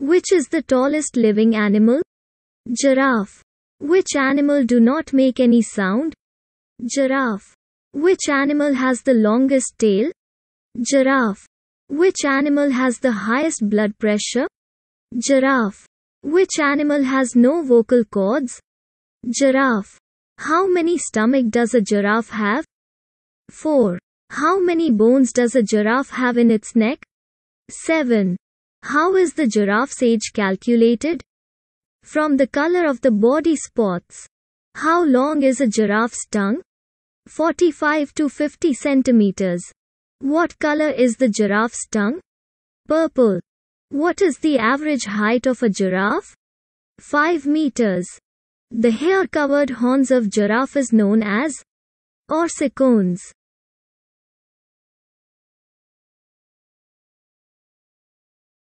Which is the tallest living animal? Giraffe. Which animal do not make any sound? Giraffe. Which animal has the longest tail? Giraffe. Which animal has the highest blood pressure? Giraffe. Which animal has no vocal cords? Giraffe. How many stomach does a giraffe have? 4. How many bones does a giraffe have in its neck? 7. How is the giraffe's age calculated? From the color of the body spots. How long is a giraffe's tongue? 45 to 50 centimeters. What color is the giraffe's tongue? Purple. What is the average height of a giraffe? 5 meters. The hair-covered horns of giraffe is known as orsicones.